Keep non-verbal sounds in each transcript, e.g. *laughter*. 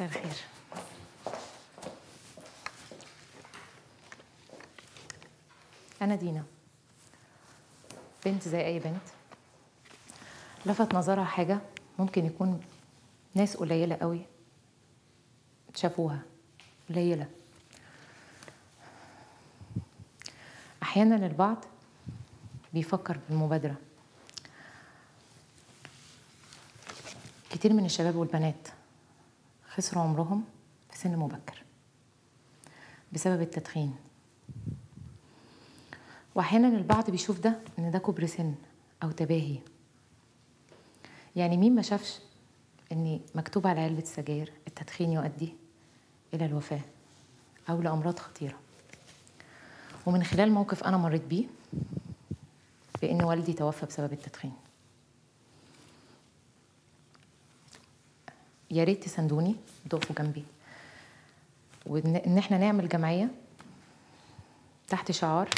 مساء الخير أنا دينا بنت زي أي بنت لفت نظرها حاجة ممكن يكون ناس قليلة قوي شافوها قليلة أحيانا البعض بيفكر بالمبادرة كتير من الشباب والبنات خسروا عمرهم في سن مبكر بسبب التدخين واحيانا البعض بيشوف ده ان ده كبر سن او تباهي يعني مين ما شافش ان مكتوب على علبه السجاير التدخين يؤدي الى الوفاه او لامراض خطيره ومن خلال موقف انا مريت بيه بان والدي توفى بسبب التدخين يا ريت تساندوني تقفوا جنبي وان احنا نعمل جمعيه تحت شعار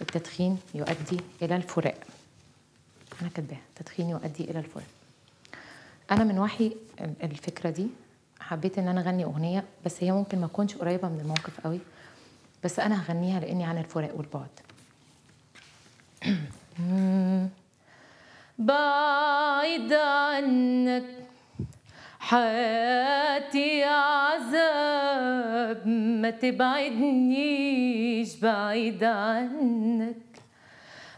التدخين يؤدي الى الفراق انا كاتباها التدخين يؤدي الى الفراق انا من وحي الفكره دي حبيت ان انا اغني اغنيه بس هي ممكن ما تكونش قريبه من الموقف قوي بس انا هغنيها لاني عن الفراق والبعد *clears throat* بعيد عنك حياتي عذاب ما تبعدنيش بعيد عنك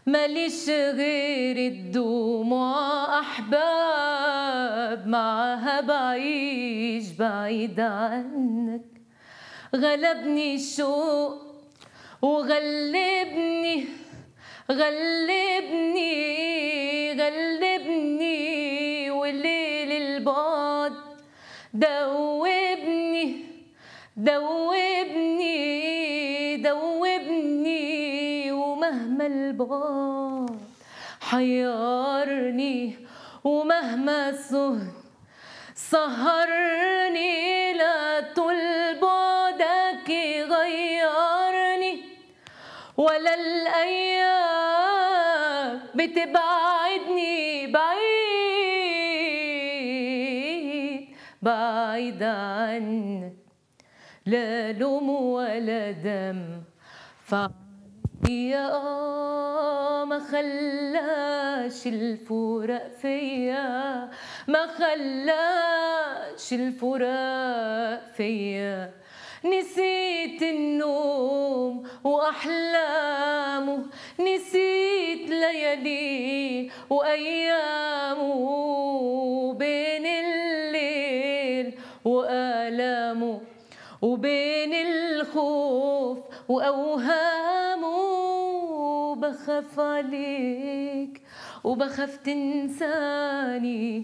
ماليش غير الدموع أحباب معاها بعيش بعيد عنك غلبني شوق وغلبني غلبني غلبني دوبني دوبني ومهما البعد حيرني ومهما السهد سهرني لا طول بعدك ولا الأيام بتبعدني بعيد بعيد عنك لا لوم ولا دم فيا ما خلاش الفراق فيا ما خلاش الفراق فيا نسيت النوم وأحلامه نسيت لياليه وأيامه بيه وبين الخوف وأوهامه بخاف عليك وبخاف تنساني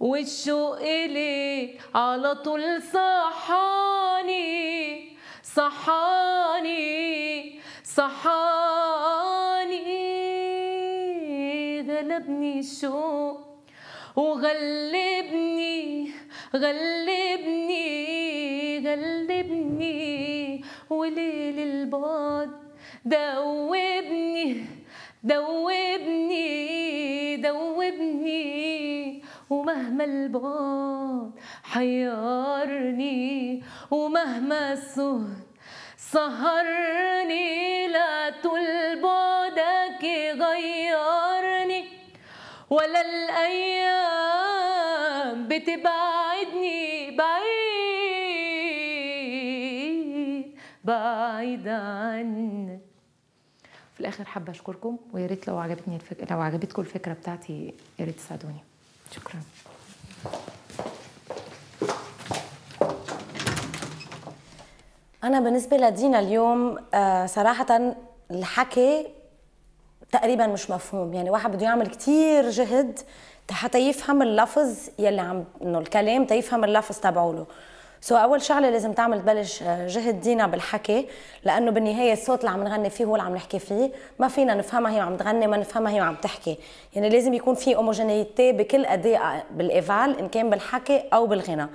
والشوق إليك على طول صحاني صحاني صحاني غلبني الشوق وغلبني غلبني غلبني وليل البعد دوبني دوبني دوبني ومهما البعد حيرني ومهما السهر سهرني لا طول بعدك غيرني ولا الأيام بتبعد بعيد عنك في الاخر حابه اشكركم ويا ريت لو عجبتني الفك... لو عجبتكم الفكره بتاعتي يا ريت تساعدوني شكرا انا بالنسبه لدينا اليوم آه، صراحه الحكي تقريبا مش مفهوم يعني واحد بده يعمل كتير جهد حتى يفهم اللفظ يلي عم انه الكلام تيفهم اللفظ تبعوله سو so, اول شغله لازم تعمل تبلش آه، جهد دينا بالحكي لانه بالنهايه الصوت اللي عم نغني فيه هو اللي عم نحكي فيه ما فينا نفهمها هي عم تغني ما نفهمها هي عم تحكي يعني لازم يكون في هوموجينيتي بكل اداء آه، بالايفال ان كان بالحكي او بالغنى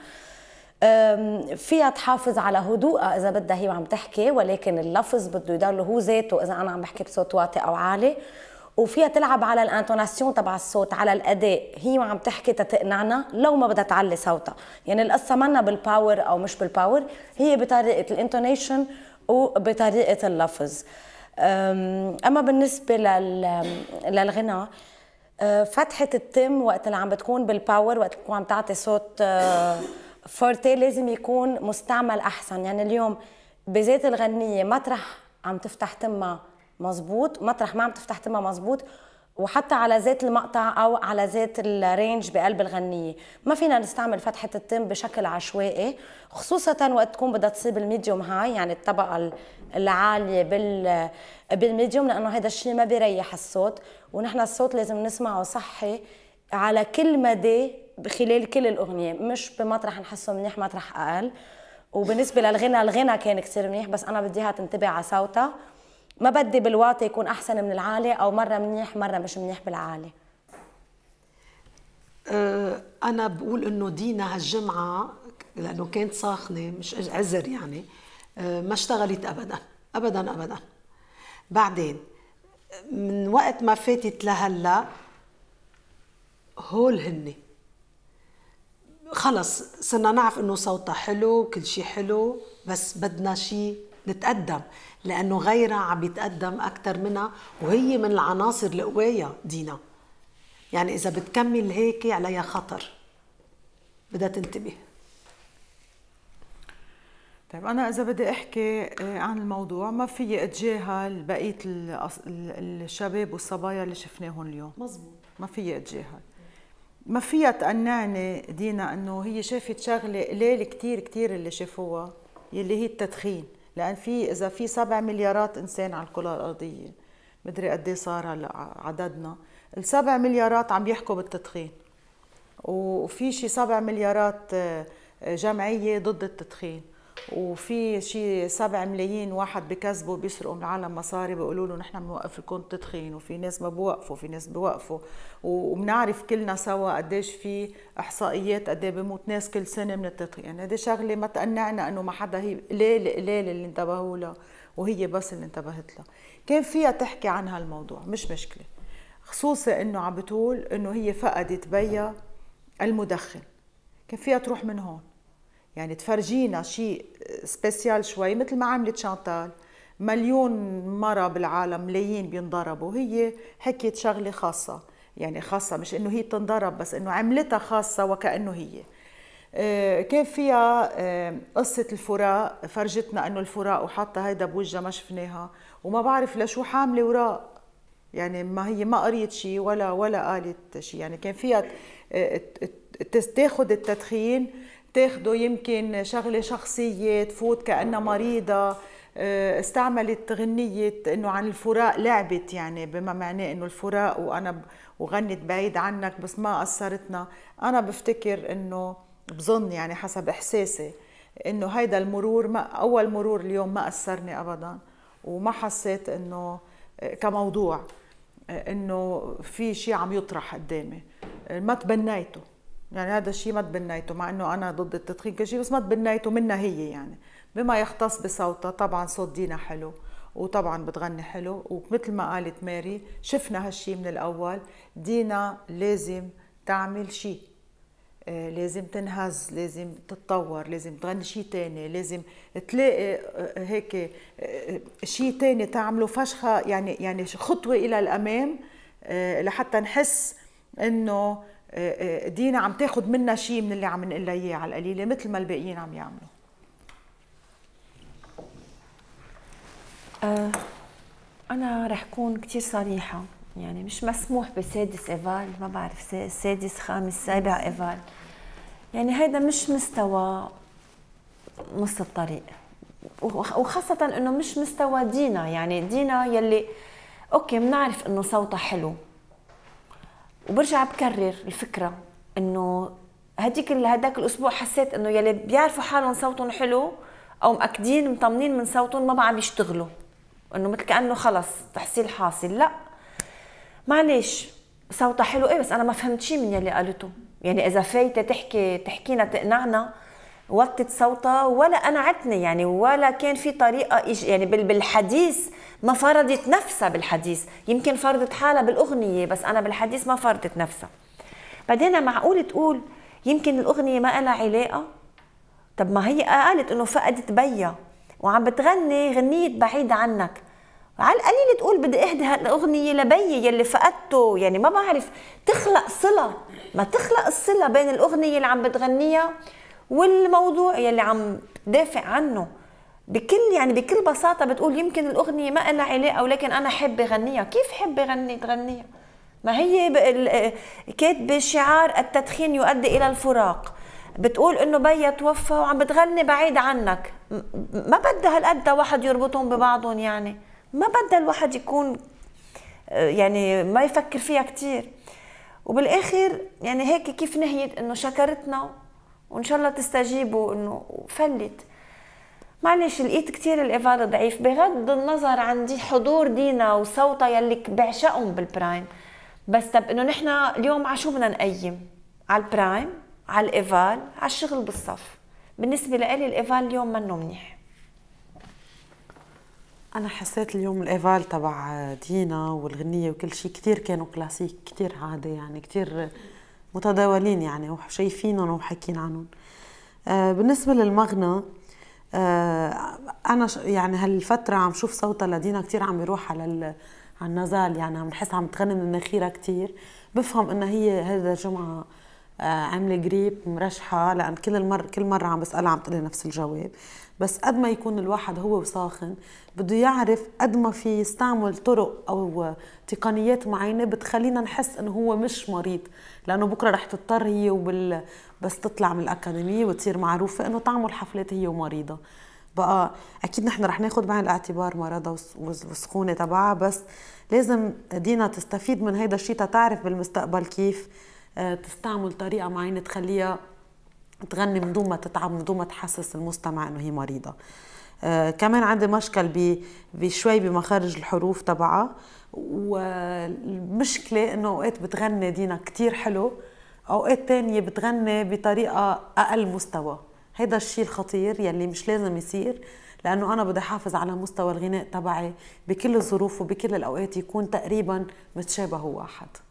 فيها تحافظ على هدوءها آه، اذا بدها هي وعم تحكي ولكن اللفظ بده يضل هو ذاته اذا انا عم بحكي بصوت واطي او عالي وفيها تلعب على الانتوناسيون تبع الصوت على الاداء هي عم تحكي تتقنعنا لو ما بدها تعلي صوتها يعني القصه منا بالباور او مش بالباور هي بطريقه الانتونيشن وبطريقه اللفظ اما بالنسبه لل... للغناء أه، فتحه التم وقت اللي عم بتكون بالباور وقت اللي عم تعطي صوت فورتي أه، لازم يكون مستعمل احسن يعني اليوم بذات الغنيه مطرح عم تفتح تمها مظبوط مطرح ما عم تفتح تمها مظبوط وحتى على ذات المقطع او على ذات الرينج بقلب الغنيه ما فينا نستعمل فتحه التم بشكل عشوائي خصوصا وقت تكون بدها تصيب الميديوم هاي يعني الطبقه العاليه بال بالميديوم لانه هذا الشيء ما بيريح الصوت ونحن الصوت لازم نسمعه صحي على كل مدى خلال كل الاغنيه مش بمطرح نحسه منيح مطرح اقل وبالنسبه للغنى الغنى كان كثير منيح بس انا بدي اياها تنتبه على صوتها ما بدي بالواطي يكون احسن من العالي او مره منيح مره مش منيح بالعالي أه، انا بقول انه دينا هالجمعه لانه كانت ساخنه مش عذر يعني أه، ما اشتغلت ابدا ابدا ابدا بعدين من وقت ما فاتت لهلا هول هن خلص صرنا نعرف انه صوتها حلو وكل شيء حلو بس بدنا شيء نتقدم لانه غيرها عم يتقدم اكثر منها وهي من العناصر القويه دينا يعني اذا بتكمل هيك عليها خطر بدها تنتبه طيب انا اذا بدي احكي آه، عن الموضوع ما في اتجاهل بقيه الشباب والصبايا اللي شفناهم اليوم مزبوط ما في اتجاهل ما فيها تقنعني دينا انه هي شافت شغله قليل كثير كثير اللي شافوها يلي هي التدخين لان في اذا في سبع مليارات انسان على الكره الارضيه مدري قد ايه صار هلا عددنا السبع مليارات عم يحكوا بالتدخين وفي شي سبع مليارات آه، جمعيه ضد التدخين وفي شيء 7 ملايين واحد بكذبوا بيسرقوا من العالم مصاري بيقولوا له نحن بنوقف لكم التدخين وفي ناس ما بوقفوا في ناس بوقفوا وبنعرف كلنا سوا قديش في احصائيات قد ايه بموت ناس كل سنه من التدخين يعني هذه شغله ما تقنعنا انه ما حدا هي قليل قليل اللي انتبهوا لها وهي بس اللي انتبهت لها كان فيها تحكي عن هالموضوع مش مشكله خصوصا انه عم بتقول انه هي فقدت بيا المدخن كان فيها تروح من هون يعني تفرجينا شيء سبيسيال شوي مثل ما عملت شانتال مليون مرة بالعالم ملايين بينضربوا هي حكيت شغلة خاصة يعني خاصة مش انه هي تنضرب بس انه عملتها خاصة وكأنه هي آه، كان فيها آه، قصة الفراء فرجتنا انه الفراء وحاطة هيدا بوجها ما شفناها وما بعرف لشو حاملة وراء يعني ما هي ما قريت شيء ولا ولا قالت شيء يعني كان فيها آه، تاخذ التدخين تاخده يمكن شغلة شخصية تفوت كأنها مريضة آه، استعملت غنية انه عن الفراق لعبت يعني بما معناه انه الفراق وانا وغنت بعيد عنك بس ما اثرتنا انا بفتكر انه بظن يعني حسب احساسي انه هيدا المرور ما اول مرور اليوم ما اثرني ابدا وما حسيت انه آه، كموضوع آه، انه في شيء عم يطرح قدامي ما تبنيته يعني هذا الشيء ما تبنيته مع انه انا ضد التدخين كل شيء بس ما تبنيته منها هي يعني بما يختص بصوتها طبعا صوت دينا حلو وطبعا بتغني حلو ومثل ما قالت ماري شفنا هالشي من الاول دينا لازم تعمل شيء آه، لازم تنهز لازم تتطور لازم تغني شيء تاني لازم تلاقي آه، هيك آه، شيء تاني تعمله فشخة يعني يعني خطوة إلى الأمام لحتى نحس إنه آه، آه، دينا عم تاخذ منا شيء من اللي عم نقلها اياه على القليله مثل ما الباقيين عم يعملوا أه انا رح كون كثير صريحه يعني مش مسموح بسادس ايفال ما بعرف سادس خامس سابع ايفال يعني هيدا مش مستوى نص الطريق وخاصة انه مش مستوى دينا يعني دينا يلي اوكي بنعرف انه صوتها حلو وبرجع بكرر الفكره انه هديك هداك الاسبوع حسيت انه يلي بيعرفوا حالهم صوتهم حلو او مأكدين مطمنين من صوتهم ما بقى عم يشتغلوا انه مثل كانه خلص تحصيل حاصل لا معلش صوتها حلو ايه بس انا ما فهمت شيء من يلي قالته يعني اذا فايته تحكي تحكينا تقنعنا وطت صوتها ولا أنعتني يعني ولا كان في طريقة يعني بالحديث ما فرضت نفسها بالحديث يمكن فرضت حالها بالأغنية بس أنا بالحديث ما فرضت نفسها بعدين معقول تقول يمكن الأغنية ما لها علاقة طب ما هي قالت إنه فقدت بيا وعم بتغني غنية بعيد عنك على القليل تقول بدي اهدي هالاغنيه لبيي يلي فقدته يعني ما بعرف تخلق صله ما تخلق الصله بين الاغنيه اللي عم بتغنيها والموضوع يلي عم دافع عنه بكل يعني بكل بساطه بتقول يمكن الاغنيه ما لها علاقه ولكن انا حابه اغنيها كيف حابه اغني تغنيها ما هي كاتبه شعار التدخين يؤدي الى الفراق بتقول انه بيا توفى وعم بتغني بعيد عنك ما بدها هالقد واحد يربطهم ببعضهم يعني ما بدها الواحد يكون يعني ما يفكر فيها كثير وبالاخر يعني هيك كيف نهيت انه شكرتنا وان شاء الله تستجيبوا انه فلت معلش لقيت كثير الإيفال ضعيف بغض النظر عن دي حضور دينا وصوتها يلي بعشقهم بالبرايم بس طب انه نحن اليوم على شو بدنا نقيم؟ على البرايم، على الإيفال، على الشغل بالصف بالنسبة لإلي الإيفال اليوم منه منيح أنا حسيت اليوم الإيفال تبع دينا والغنية وكل شيء كثير كانوا كلاسيك كثير عادي يعني كثير متداولين يعني وشايفينهم وحاكين عنهم آه، بالنسبه للمغنى آه، انا يعني هالفتره عم شوف صوتها لدينا كتير عم يروح على على النزال يعني عم نحس عم تغني من النخيره كتير بفهم إن هي هذا الجمعه آه، عامله جريب مرشحه لان كل المر كل مره عم بسالها عم تقولي نفس الجواب بس قد ما يكون الواحد هو وساخن بده يعرف قد ما في يستعمل طرق او تقنيات معينه بتخلينا نحس انه هو مش مريض لانه بكره رح تضطر هي وبال بس تطلع من الاكاديميه وتصير معروفه انه تعمل حفلات هي ومريضه بقى اكيد نحن رح ناخذ بعين الاعتبار مرضها والسخونه تبعها بس لازم دينا تستفيد من هيدا الشيء تتعرف بالمستقبل كيف آه، تستعمل طريقه معينه تخليها تغني من دون ما تتعب من دون ما تحسس المستمع انه هي مريضه آه كمان عندي مشكل بشوي بمخارج الحروف تبعها والمشكله انه اوقات بتغني دينا كتير حلو اوقات تانية بتغني بطريقه اقل مستوى هذا الشيء الخطير يلي مش لازم يصير لانه انا بدي احافظ على مستوى الغناء تبعي بكل الظروف وبكل الاوقات يكون تقريبا متشابه واحد